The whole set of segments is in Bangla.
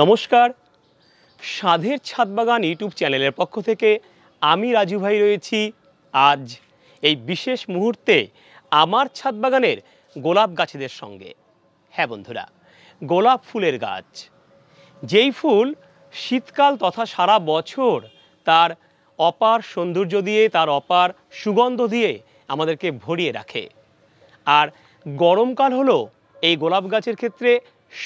নমস্কার সাধের ছাদবাগান ইউটিউব চ্যানেলের পক্ষ থেকে আমি রাজু ভাই রয়েছি আজ এই বিশেষ মুহূর্তে আমার ছাদবাগানের গোলাপ গাছেদের সঙ্গে হ্যাঁ বন্ধুরা গোলাপ ফুলের গাছ যেই ফুল শীতকাল তথা সারা বছর তার অপার সৌন্দর্য দিয়ে তার অপার সুগন্ধ দিয়ে আমাদেরকে ভরিয়ে রাখে আর গরমকাল হলো এই গোলাপ গাছের ক্ষেত্রে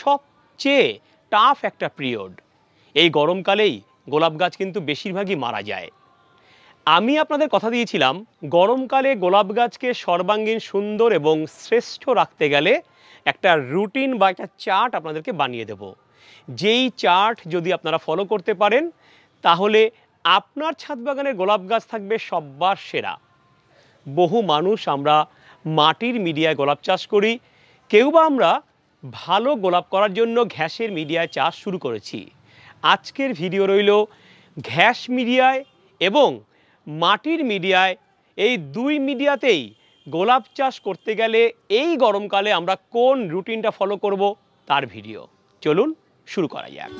সবচেয়ে টাফ একটা পিরিয়ড এই গরমকালেই গোলাপ গাছ কিন্তু বেশিরভাগই মারা যায় আমি আপনাদের কথা দিয়েছিলাম গরমকালে গোলাপ গাছকে সর্বাঙ্গীন সুন্দর এবং শ্রেষ্ঠ রাখতে গেলে একটা রুটিন বা একটা চার্ট আপনাদেরকে বানিয়ে দেব যেই চার্ট যদি আপনারা ফলো করতে পারেন তাহলে আপনার ছাদ বাগানের গোলাপ গাছ থাকবে সব্বার সেরা বহু মানুষ আমরা মাটির মিডিয়ায় গোলাপ চাষ করি কেউ বা আমরা ভালো গোলাপ করার জন্য ঘ্যাসের মিডিয়ায় চাষ শুরু করেছি আজকের ভিডিও রইল ঘ্যাস মিডিয়ায় এবং মাটির মিডিয়ায় এই দুই মিডিয়াতেই গোলাপ চাষ করতে গেলে এই গরমকালে আমরা কোন রুটিনটা ফলো করব তার ভিডিও চলুন শুরু করা যাক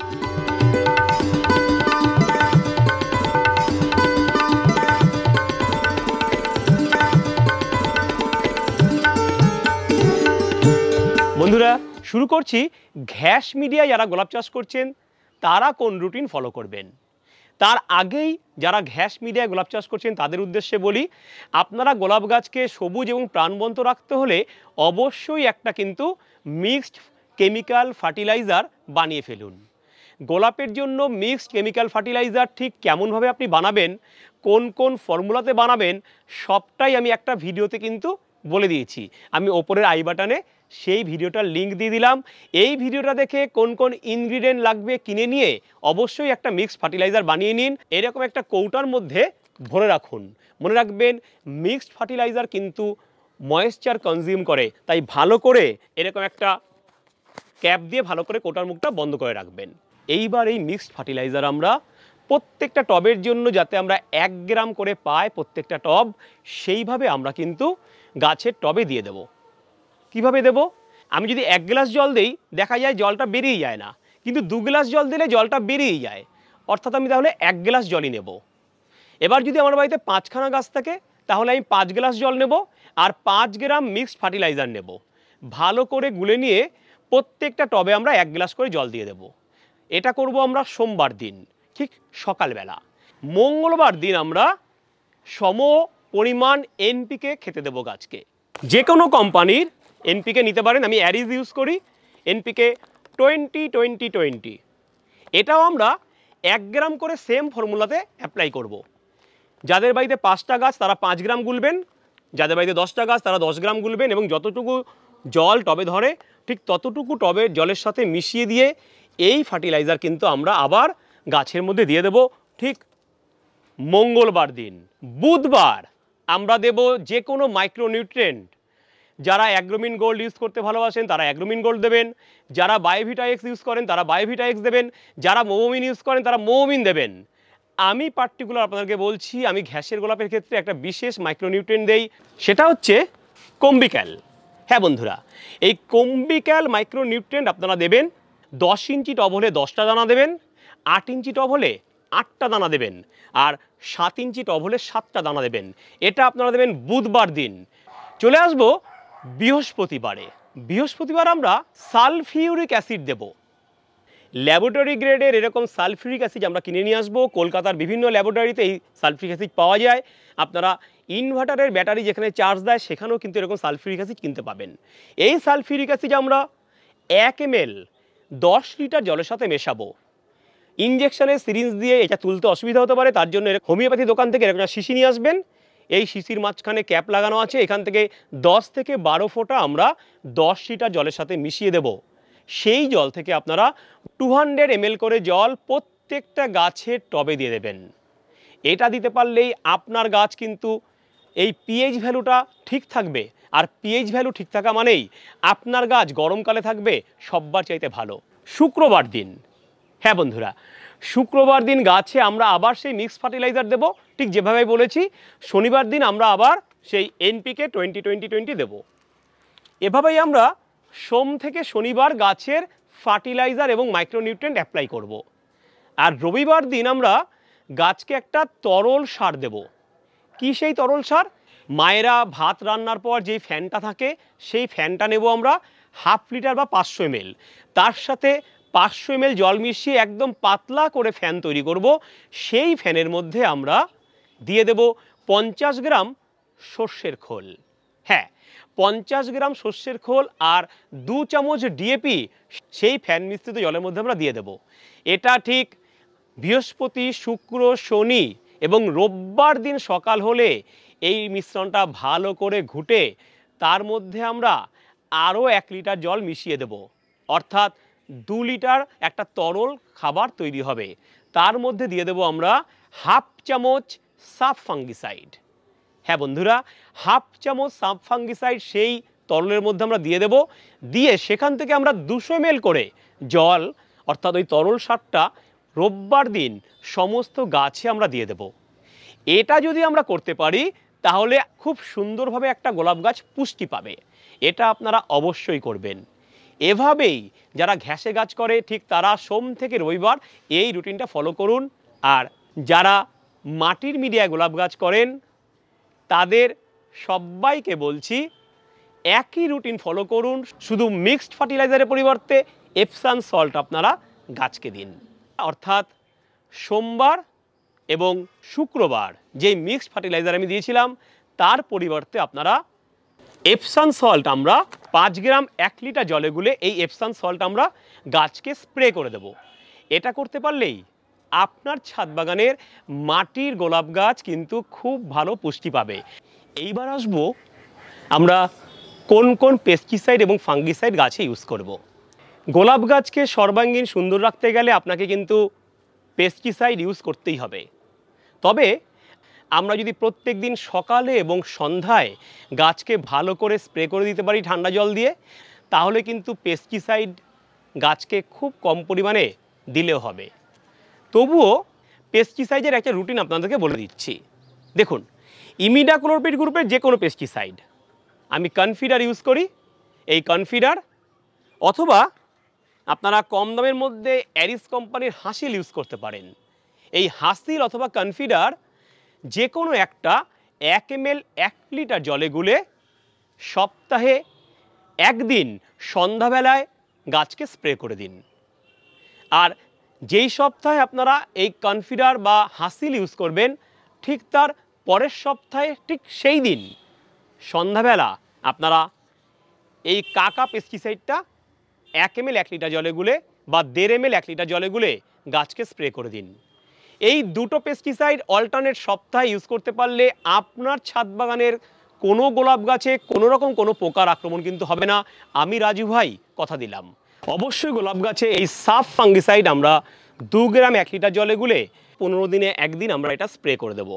বন্ধুরা শুরু করছি ঘ্যাস মিডিয়ায় যারা গোলাপ চাষ করছেন তারা কোন রুটিন ফলো করবেন তার আগেই যারা ঘ্যাস মিডিয়ায় গোলাপ চাষ করছেন তাদের উদ্দেশ্যে বলি আপনারা গোলাপ গাছকে সবুজ এবং প্রাণবন্ত রাখতে হলে অবশ্যই একটা কিন্তু মিক্সড কেমিক্যাল ফার্টিলাইজার বানিয়ে ফেলুন গোলাপের জন্য মিক্সড কেমিক্যাল ফার্টিলাইজার ঠিক কেমনভাবে আপনি বানাবেন কোন কোন ফর্মুলাতে বানাবেন সবটাই আমি একটা ভিডিওতে কিন্তু বলে দিয়েছি আমি ওপরের আই বাটনে সেই ভিডিওটার লিঙ্ক দিয়ে দিলাম এই ভিডিওটা দেখে কোন কোন ইনগ্রিডিয়েন্ট লাগবে কিনে নিয়ে অবশ্যই একটা মিক্স ফার্টিলাইজার বানিয়ে নিন এরকম একটা কৌটার মধ্যে ভরে রাখুন মনে রাখবেন মিক্সড ফার্টিলাইজার কিন্তু ময়েশ্চার কনজিউম করে তাই ভালো করে এরকম একটা ক্যাপ দিয়ে ভালো করে কোটার মুখটা বন্ধ করে রাখবেন এইবার এই মিক্সড ফার্টিলাইজার আমরা প্রত্যেকটা টবের জন্য যাতে আমরা এক গ্রাম করে পাই প্রত্যেকটা টব সেইভাবে আমরা কিন্তু গাছের টবে দিয়ে দেব কিভাবে দেব আমি যদি এক গ্লাস জল দেই দেখা যায় জলটা বেরিয়ে যায় না কিন্তু দু গ্লাস জল দিলে জলটা বেরিয়ে যায় অর্থাৎ আমি তাহলে এক গ্লাস জলই নেব এবার যদি আমার বাড়িতে পাঁচখানা গাছ থাকে তাহলে আমি পাঁচ গ্লাস জল নেব আর পাঁচ গ্রাম মিক্সড ফার্টিলাইজার নেব ভালো করে গুলে নিয়ে প্রত্যেকটা টবে আমরা এক গ্লাস করে জল দিয়ে দেব এটা করব আমরা সোমবার দিন ঠিক সকালবেলা মঙ্গলবার দিন আমরা সম পরিমাণ এনপিকে খেতে দেবো গাছকে যে কোনো কোম্পানির এনপিকে নিতে পারেন আমি অ্যারিজ ইউজ করি এনপিকে টোয়েন্টি টোয়েন্টি টোয়েন্টি এটাও আমরা এক গ্রাম করে সেম ফর্মুলাতে অ্যাপ্লাই করব। যাদের বাড়িতে পাঁচটা গাছ তারা পাঁচ গ্রাম গুলবেন যাদের বাড়িতে দশটা গাছ তারা দশ গ্রাম গুলবেন এবং যতটুকু জল টবে ধরে ঠিক ততটুকু টবে জলের সাথে মিশিয়ে দিয়ে এই ফার্টিলাইজার কিন্তু আমরা আবার গাছের মধ্যে দিয়ে দেব ঠিক মঙ্গলবার দিন বুধবার আমরা দেব যে কোনো মাইক্রোনিউট্রেন্ট যারা অ্যাগ্রোমিন গোল্ড ইউজ করতে ভালোবাসেন তারা অ্যাগ্রোমিন গোল্ড দেবেন যারা বায়োভিটা এক্স ইউজ করেন তারা বায়োভিটা এক্স দেবেন যারা মোমিন ইউজ করেন তারা মোমিন দেবেন আমি পার্টিকুলার আপনাদেরকে বলছি আমি ঘ্যাসের গোলাপের ক্ষেত্রে একটা বিশেষ মাইক্রোনিউট্রেন্ট দেই সেটা হচ্ছে কম্বিক্যাল হ্যাঁ বন্ধুরা এই কম্বিক্যাল মাইক্রোনিউট্রেন্ট আপনারা দেবেন দশ ইঞ্চি টব হলে দশটা দানা দেবেন আট ইঞ্চি টব হলে আটটা দানা দেবেন আর সাত ইঞ্চি টভলের সাতটা দানা দেবেন এটা আপনারা দেবেন বুধবার দিন চলে আসব বৃহস্পতিবারে বৃহস্পতিবার আমরা সালফিউরিক অ্যাসিড দেব ল্যাবরেটরি গ্রেডের এরকম সালফিউরিক অ্যাসিড আমরা কিনে নিয়ে আসবো কলকাতার বিভিন্ন ল্যাবরেটরিতে এই সালফিউরিক অ্যাসিড পাওয়া যায় আপনারা ইনভার্টারের ব্যাটারি যেখানে চার্জ দেয় সেখানেও কিন্তু এরকম সালফিউরিক অ্যাসিড কিনতে পাবেন এই সালফিউরিক অ্যাসিড আমরা এক এম এল দশ লিটার জলের সাথে মেশাবো ইঞ্জেকশনের সিরিঞ্জ দিয়ে এটা তুলতে অসুবিধা হতে পারে তার জন্য হোমিওপ্যাথি দোকান থেকে এরকম শিশি নিয়ে আসবেন এই শিশির মাঝখানে ক্যাপ লাগানো আছে এখান থেকে 10 থেকে বারো ফোঁটা আমরা দশ সিটা জলের সাথে মিশিয়ে দেব সেই জল থেকে আপনারা টু হান্ড্রেড এম করে জল প্রত্যেকটা গাছের টবে দিয়ে দেবেন এটা দিতে পারলেই আপনার গাছ কিন্তু এই পিএইচ ভ্যালুটা ঠিক থাকবে আর পিএইচ ভ্যালু ঠিক থাকা মানেই আপনার গাছ গরমকালে থাকবে সববার চাইতে ভালো শুক্রবার দিন হ্যাঁ বন্ধুরা শুক্রবার দিন গাছে আমরা আবার সেই মিক্স ফার্টিলাইজার দেব ঠিক যেভাবে বলেছি শনিবার দিন আমরা আবার সেই এনপিকে টোয়েন্টি টোয়েন্টি টোয়েন্টি দেবো এভাবেই আমরা সোম থেকে শনিবার গাছের ফার্টিলাইজার এবং মাইক্রোনিউট্রেন্ট অ্যাপ্লাই করব। আর রবিবার দিন আমরা গাছকে একটা তরল সার দেব কি সেই তরল সার মায়েরা ভাত রান্নার পর যেই ফ্যানটা থাকে সেই ফ্যানটা নেব আমরা হাফ লিটার বা পাঁচশো এমএল তার সাথে পাঁচশো এম জল মিশিয়ে একদম পাতলা করে ফ্যান তৈরি করব সেই ফ্যানের মধ্যে আমরা দিয়ে দেব পঞ্চাশ গ্রাম সর্ষের খোল হ্যাঁ পঞ্চাশ গ্রাম সর্ষের খোল আর দু চামচ ডিএপি সেই ফ্যান মিশ্রিত জলের মধ্যে আমরা দিয়ে দেব এটা ঠিক বৃহস্পতি শুক্র শনি এবং রোববার দিন সকাল হলে এই মিশ্রণটা ভালো করে ঘুটে তার মধ্যে আমরা আরও এক লিটার জল মিশিয়ে দেব অর্থাৎ দু লিটার একটা তরল খাবার তৈরি হবে তার মধ্যে দিয়ে দেব আমরা হাফ চামচ সাফ ফাঙ্গিসাইড হ্যাঁ বন্ধুরা হাফ চামচ সাফ ফাঙ্গিসাইড সেই তরলের মধ্যে আমরা দিয়ে দেব দিয়ে সেখান থেকে আমরা দুশো মেল করে জল অর্থাৎ ওই তরল সারটা রোববার দিন সমস্ত গাছে আমরা দিয়ে দেব এটা যদি আমরা করতে পারি তাহলে খুব সুন্দরভাবে একটা গোলাপ গাছ পুষ্টি পাবে এটা আপনারা অবশ্যই করবেন এভাবেই যারা ঘ্যাসে গাছ করে ঠিক তারা সোম থেকে রবিবার এই রুটিনটা ফলো করুন আর যারা মাটির মিডিয়ায় গোলাপ গাছ করেন তাদের সবাইকে বলছি একই রুটিন ফলো করুন শুধু মিক্সড ফার্টিলাইজারের পরিবর্তে এপসান সল্ট আপনারা গাছকে দিন অর্থাৎ সোমবার এবং শুক্রবার যে মিক্সড ফার্টিলাইজার আমি দিয়েছিলাম তার পরিবর্তে আপনারা এফসান সল্ট আমরা পাঁচ গ্রাম এক লিটার জলে গুলে এই এফসান সল্ট আমরা গাছকে স্প্রে করে দেব এটা করতে পারলেই আপনার ছাদ বাগানের মাটির গোলাপ গাছ কিন্তু খুব ভালো পুষ্টি পাবে এইবার আসবো আমরা কোন কোন পেস্টিসাইড এবং ফাঙ্গিসাইড গাছে ইউজ করব। গোলাপ গাছকে সর্বাঙ্গীন সুন্দর রাখতে গেলে আপনাকে কিন্তু পেস্টিসাইড ইউজ করতেই হবে তবে আমরা যদি প্রত্যেক দিন সকালে এবং সন্ধ্যায় গাছকে ভালো করে স্প্রে করে দিতে পারি ঠান্ডা জল দিয়ে তাহলে কিন্তু পেস্টিসাইড গাছকে খুব কম পরিমাণে দিলেও হবে তবুও পেস্টিসাইডের একটা রুটিন আপনাদেরকে বলে দিচ্ছি দেখুন ইমিডাক্লোরপিড গ্রুপের যে কোনো পেস্টিসাইড আমি কনফিডার ইউজ করি এই কনফিডার অথবা আপনারা কম দামের মধ্যে অ্যারিস কোম্পানির হাসিল ইউজ করতে পারেন এই হাসিল অথবা কনফিডার যে কোনো একটা এক এম এল এক লিটার জলে গুলে সপ্তাহে একদিন সন্ধ্যাবেলায় গাছকে স্প্রে করে দিন আর যেই সপ্তাহে আপনারা এই কনফিডার বা হাসিল ইউজ করবেন ঠিক তার পরের সপ্তাহে ঠিক সেই দিন সন্ধ্যাবেলা আপনারা এই কাকা পেস্টিসাইডটা এক এম এল এক লিটার জলে গুলে বা দেড় এম এল এক লিটার জলে গুলে গাছকে স্প্রে করে দিন এই দুটো পেস্টিসাইড অল্টারনেট সপ্তাহে ইউজ করতে পারলে আপনার ছাদ বাগানের কোনো গোলাপ গাছে কোনো রকম কোনো পোকার আক্রমণ কিন্তু হবে না আমি রাজু ভাই কথা দিলাম অবশ্যই গোলাপ গাছে এই সাফ ফাঙ্গিসাইড আমরা দু গ্রাম এক লিটার জলে গুলে পনেরো দিনে একদিন আমরা এটা স্প্রে করে দেব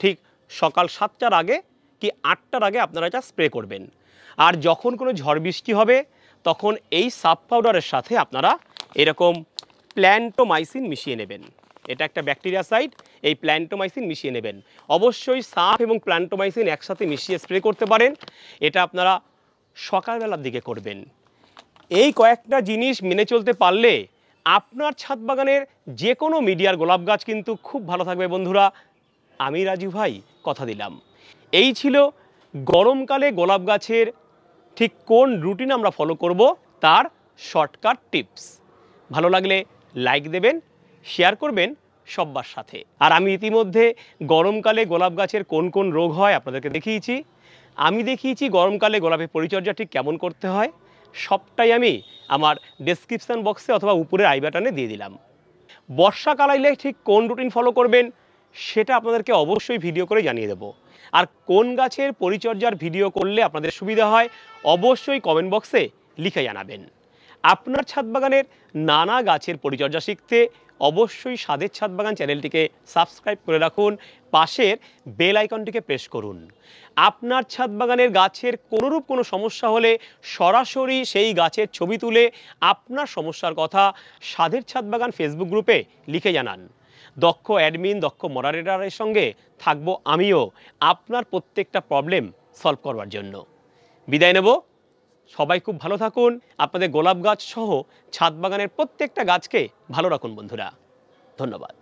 ঠিক সকাল সাতটার আগে কি আটটার আগে আপনারা এটা স্প্রে করবেন আর যখন কোনো ঝড় বৃষ্টি হবে তখন এই সাব পাউডারের সাথে আপনারা এরকম প্ল্যান্টোমাইসিন মিশিয়ে নেবেন এটা একটা ব্যাকটেরিয়া সাইট এই প্ল্যান্টোমাইসিন মিশিয়ে নেবেন অবশ্যই সাপ এবং প্ল্যান্টোমাইসিন একসাথে মিশিয়ে স্প্রে করতে পারেন এটা আপনারা সকালবেলার দিকে করবেন এই কয়েকটা জিনিস মেনে চলতে পারলে আপনার ছাদ বাগানের যে কোনো মিডিয়ার গোলাপ গাছ কিন্তু খুব ভালো থাকবে বন্ধুরা আমি রাজু ভাই কথা দিলাম এই ছিল গরমকালে গোলাপ গাছের ঠিক কোন রুটিন আমরা ফলো করব তার শর্টকাট টিপস ভালো লাগলে লাইক দেবেন শেয়ার করবেন সব্বার সাথে আর আমি ইতিমধ্যে গরমকালে গোলাপ গাছের কোন কোন রোগ হয় আপনাদেরকে দেখিয়েছি আমি দেখিয়েছি গরমকালে গোলাপের পরিচর্যা ঠিক কেমন করতে হয় সবটাই আমি আমার ডেসক্রিপশান বক্সে অথবা উপরের আই বাটনে দিয়ে দিলাম বর্ষাকাল আইলে ঠিক কোন রুটিন ফলো করবেন সেটা আপনাদেরকে অবশ্যই ভিডিও করে জানিয়ে দেব আর কোন গাছের পরিচর্যার ভিডিও করলে আপনাদের সুবিধা হয় অবশ্যই কমেন্ট বক্সে লিখে জানাবেন আপনার ছাদ বাগানের নানা গাছের পরিচর্যা শিখতে অবশ্যই স্বাদের ছাদ বাগান চ্যানেলটিকে সাবস্ক্রাইব করে রাখুন পাশের বেল আইকনটিকে প্রেস করুন আপনার ছাদ বাগানের গাছের কোনোরূপ কোনো সমস্যা হলে সরাসরি সেই গাছের ছবি তুলে আপনার সমস্যার কথা স্বাদের ছাদ বাগান ফেসবুক গ্রুপে লিখে জানান দক্ষ অ্যাডমিন দক্ষ মডারেটারের সঙ্গে থাকবো আমিও আপনার প্রত্যেকটা প্রবলেম সলভ করবার জন্য বিদায় নেব সবাই খুব ভালো থাকুন আপনাদের গোলাপ গাছ সহ ছাদ বাগানের প্রত্যেকটা গাছকে ভালো রাখুন বন্ধুরা ধন্যবাদ